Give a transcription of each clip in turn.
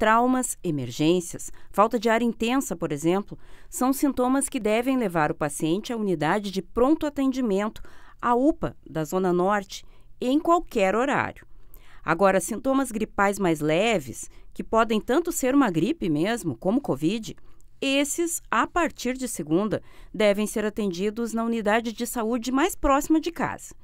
Traumas, emergências, falta de ar intensa, por exemplo, são sintomas que devem levar o paciente à unidade de pronto atendimento, a UPA da Zona Norte, em qualquer horário. Agora, sintomas gripais mais leves, que podem tanto ser uma gripe mesmo, como Covid, esses, a partir de segunda, devem ser atendidos na unidade de saúde mais próxima de casa.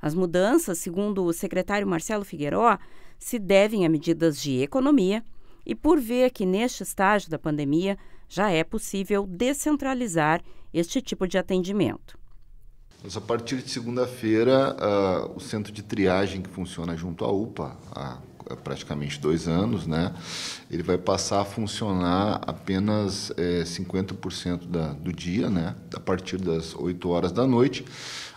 As mudanças, segundo o secretário Marcelo Figueiró, se devem a medidas de economia, e por ver que neste estágio da pandemia já é possível descentralizar este tipo de atendimento. Mas a partir de segunda-feira, uh, o centro de triagem que funciona junto à UPA, a praticamente dois anos, né, ele vai passar a funcionar apenas é, 50% da, do dia, né, a partir das 8 horas da noite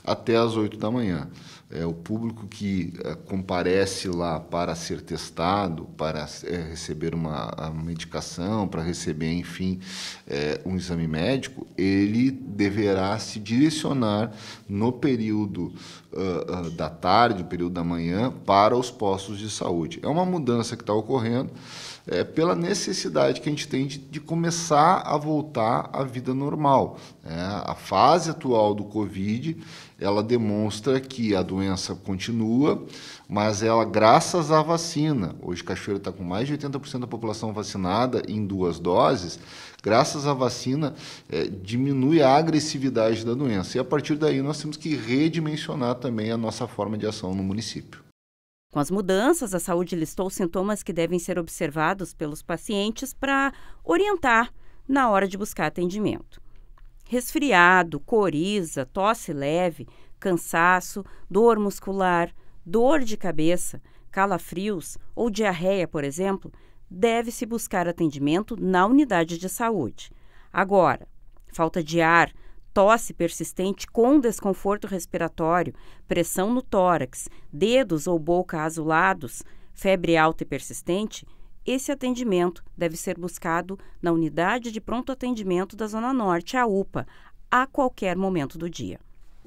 até as 8 da manhã. É, o público que é, comparece lá para ser testado, para é, receber uma, uma medicação, para receber, enfim, é, um exame médico, ele deverá se direcionar no período uh, uh, da tarde, no período da manhã, para os postos de saúde é uma mudança que está ocorrendo é, pela necessidade que a gente tem de, de começar a voltar à vida normal. É, a fase atual do Covid ela demonstra que a doença continua, mas ela, graças à vacina, hoje Cachoeira está com mais de 80% da população vacinada em duas doses, graças à vacina, é, diminui a agressividade da doença. E a partir daí nós temos que redimensionar também a nossa forma de ação no município. Com as mudanças, a saúde listou sintomas que devem ser observados pelos pacientes para orientar na hora de buscar atendimento. Resfriado, coriza, tosse leve, cansaço, dor muscular, dor de cabeça, calafrios ou diarreia, por exemplo, deve-se buscar atendimento na unidade de saúde. Agora, falta de ar, tosse persistente com desconforto respiratório, pressão no tórax, dedos ou boca azulados, febre alta e persistente, esse atendimento deve ser buscado na unidade de pronto atendimento da Zona Norte, a UPA, a qualquer momento do dia.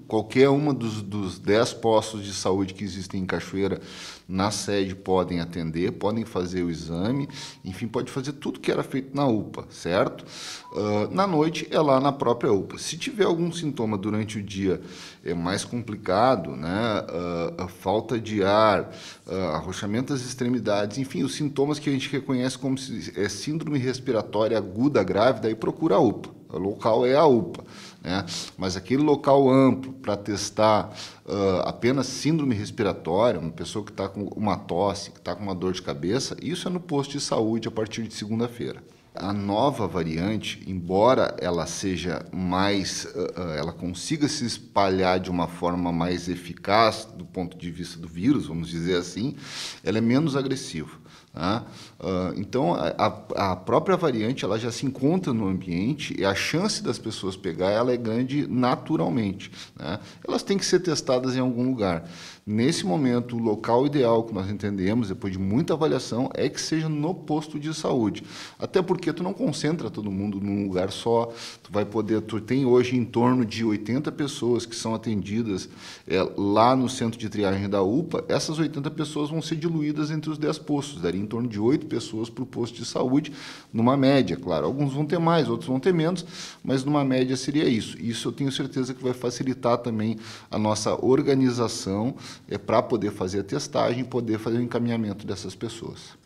Qualquer uma dos, dos dez postos de saúde que existem em Cachoeira na sede podem atender, podem fazer o exame, enfim, pode fazer tudo que era feito na UPA, certo? Uh, na noite é lá na própria UPA. Se tiver algum sintoma durante o dia é mais complicado, né? Uh, a falta de ar, uh, ah, arrochamento das extremidades, enfim, os sintomas que a gente reconhece como é síndrome respiratória aguda grave, daí procura a UPA local é a UPA. Né? Mas aquele local amplo para testar uh, apenas síndrome respiratória, uma pessoa que está com uma tosse, que está com uma dor de cabeça, isso é no posto de saúde a partir de segunda-feira a nova variante, embora ela seja mais, eh, eh, ela consiga se espalhar de uma forma mais eficaz do ponto de vista do vírus, vamos dizer assim, ela é menos agressiva. Tá? Ah, então, a, a própria variante ela já se encontra no ambiente e a chance das pessoas pegar ela é grande naturalmente. Né? Elas têm que ser testadas em algum lugar. Nesse momento, o local ideal que nós entendemos, depois de muita avaliação, é que seja no posto de saúde. Até porque porque tu não concentra todo mundo num lugar só. Tu vai poder, tu tem hoje em torno de 80 pessoas que são atendidas é, lá no centro de triagem da UPA. Essas 80 pessoas vão ser diluídas entre os 10 postos, daria em torno de 8 pessoas por posto de saúde, numa média, claro. Alguns vão ter mais, outros vão ter menos, mas numa média seria isso. Isso eu tenho certeza que vai facilitar também a nossa organização é, para poder fazer a testagem, poder fazer o encaminhamento dessas pessoas.